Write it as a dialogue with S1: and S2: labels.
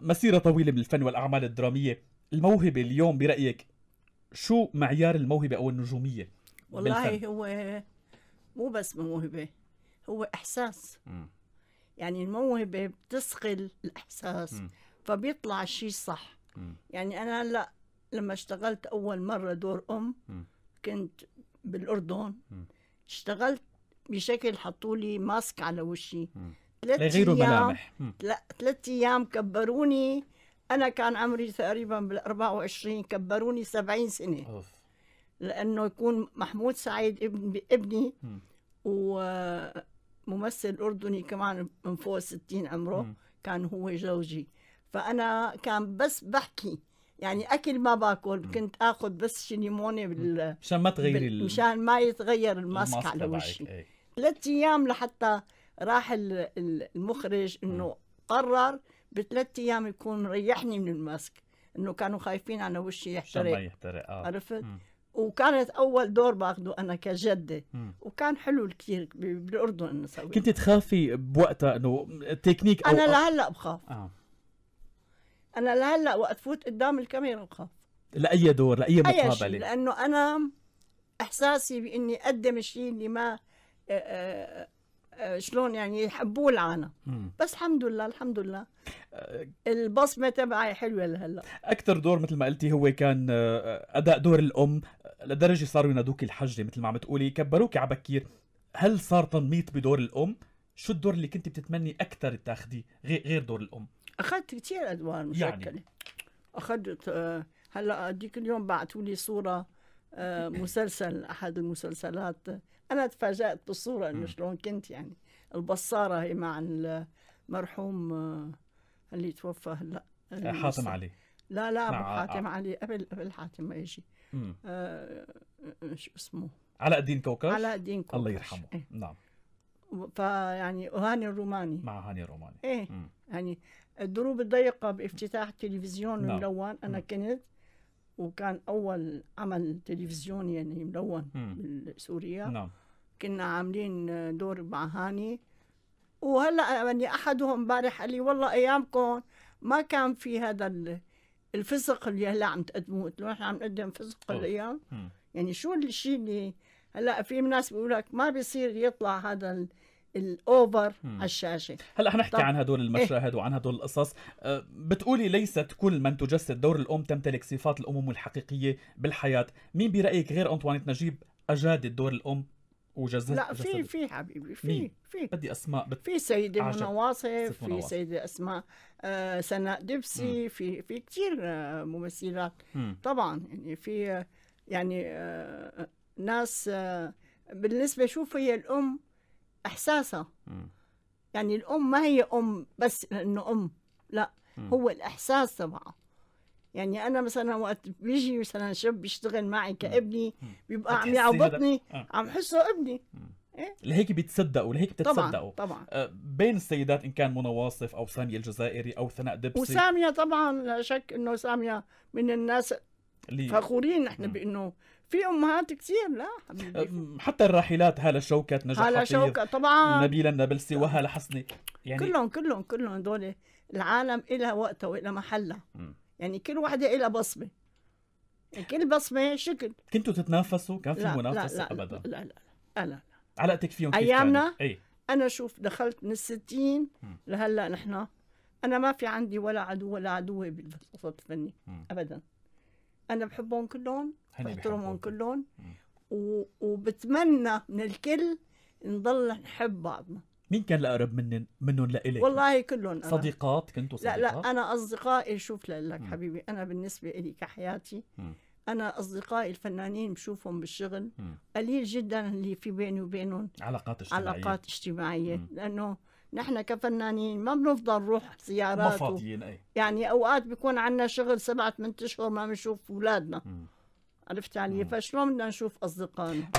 S1: مسيره طويله بالفن والاعمال الدراميه الموهبه اليوم برايك شو معيار الموهبه او النجوميه والله بالفن؟
S2: هو مو بس موهبه هو احساس م. يعني الموهبه بتسقل الاحساس م. فبيطلع الشيء الصح م. يعني انا هلا لما اشتغلت اول مره دور ام م. كنت بالاردن م. اشتغلت بشكل حطوا لي ماسك على وشي م. ثلاث ايام ملامح لا ثلاث ايام كبروني انا كان عمري تقريبا بال 24 كبروني 70 سنه أوف. لانه يكون محمود سعيد ابن ابني وممثل اردني كمان من فوق 60 عمره م. كان هو زوجي فانا كان بس بحكي يعني اكل ما باكل كنت اخذ بس شي ليمونه بال مشان
S1: ما تغيري مشان
S2: ما يتغير الماسك على وشي إيه. ثلاث ايام لحتى راح المخرج انه قرر بثلاث ايام يكون ريحني من الماسك انه كانوا خايفين على وشي يحترق
S1: يحترق آه. عرفت م.
S2: وكانت اول دور باخذه انا كجده م. وكان حلو كثير بالاردن انه سوي كنت
S1: تخافي بوقتها انه التكنيك أو انا لهلا بخاف آه.
S2: انا لهلا وقت فوت قدام الكاميرا بخاف
S1: لاي دور لاي مقابله
S2: لانه انا احساسي باني اقدم شيء اللي ما آه، آه، آه، شلون يعني يحبوه العنا بس الحمد لله الحمد لله آه، البصمه تبعي حلوه لهلا
S1: اكثر دور مثل ما قلتي هو كان آه، اداء دور الام لدرجه صاروا ينادوكي الحجه مثل ما عم تقولي كبروكي على بكير هل صار تنميط بدور الام شو الدور اللي كنت بتتمني اكثر تاخذيه غير دور الام
S2: اخذت كثير ادوار يعني؟ مشكله يعني. اخذت هلا هديك اليوم بعثوا لي صوره آه، مسلسل احد المسلسلات انا تفاجات بالصوره انه شلون كنت يعني البصاره هي مع المرحوم آه، اللي توفى هلا آه، حاتم علي لا لا مع حاتم علي قبل قبل حاتم ما يجي شو اسمه
S1: علاء الدين كوكش علاء الدين كوكش الله يرحمه إيه. نعم
S2: فيعني هاني الروماني
S1: مع هاني الروماني ايه مم.
S2: يعني الدروب الضيقه بافتتاح التلفزيون الملون نعم. انا مم. كنت وكان اول عمل تلفزيوني يعني ملون بسوريا نعم كنا عاملين دور مع هاني وهلا يعني احدهم امبارح قال لي والله ايامكم ما كان في هذا الفسق اللي هلا عم تقدموه قلت له نحن عم نقدم فسق الايام يعني شو الشيء اللي هلا في ناس بيقول لك ما بيصير يطلع هذا الاوفر على الشاشه هلا حنحكي عن هدول إيه. المشاهد
S1: إيه؟ وعن هدول القصص أه، بتقولي ليست كل من تجسد دور الام تمتلك صفات الامم الحقيقيه بالحياه مين برايك غير انطوانيت نجيب اجادت دور الام وجزت لا في
S2: في حبيبي في في
S1: بدي اسماء بت... في سيده منى واصف في سيده
S2: اسماء آه سناء دبسي مم. في في كثير آه ممثلات مم. طبعا يعني في أه، يعني آه ناس آه بالنسبه شوف هي الام احساسها م. يعني الام ما هي ام بس لانه ام لا م. هو الاحساس تبعه يعني انا مثلا وقت بيجي مثلا شاب بيشتغل معي كابني بيبقى عم يعبطني آه. عم حسه ابني إيه؟
S1: لهيك بيتصدقوا لهيك بتتصدقوا طبعا طبعا آه، بين السيدات ان كان منى واصف او ساميه الجزائري او ثناء دبسي وساميه
S2: طبعا لا شك انه ساميه من الناس فخورين نحن بانه في امهات كثير لا حبيبي
S1: حتى الراحلات هاله شوكت نجاح هاله شوكت طبعا نبيله النابلسي وهاله حسني يعني كلهم
S2: كلهم كلهم هدول العالم إلى وقتها وإلها محلها يعني كل وحده إلى بصمه يعني كل بصمه شكل
S1: كنتوا تتنافسوا كان في لا منافسه ابدا لا
S2: لا لا لا, لا,
S1: علاقتك فيهم كيف ايامنا اي
S2: انا شوف دخلت من الستين لهلا نحن انا ما في عندي ولا عدو ولا عدوه بالوسط الفني ابدا انا بحبهم كلهم بحترمهم كلهم و... وبتمنى من الكل نضل نحب بعضنا
S1: مين كان الاقرب من منهم لإلك؟ والله كلهم أنا. صديقات كنتوا صديقات؟ لا لا
S2: انا اصدقائي شوف لك حبيبي انا بالنسبه لي كحياتي م. انا اصدقائي الفنانين بشوفهم بالشغل م. قليل جدا اللي في بيني وبينهم علاقات اجتماعيه علاقات اجتماعيه م. لانه نحن كفنانين ما بنفضل نروح زيارات و... يعني اوقات بيكون عندنا شغل سبعة ثمان اشهر ما بنشوف اولادنا عرفت علي فشلون بدنا نشوف اصدقائنا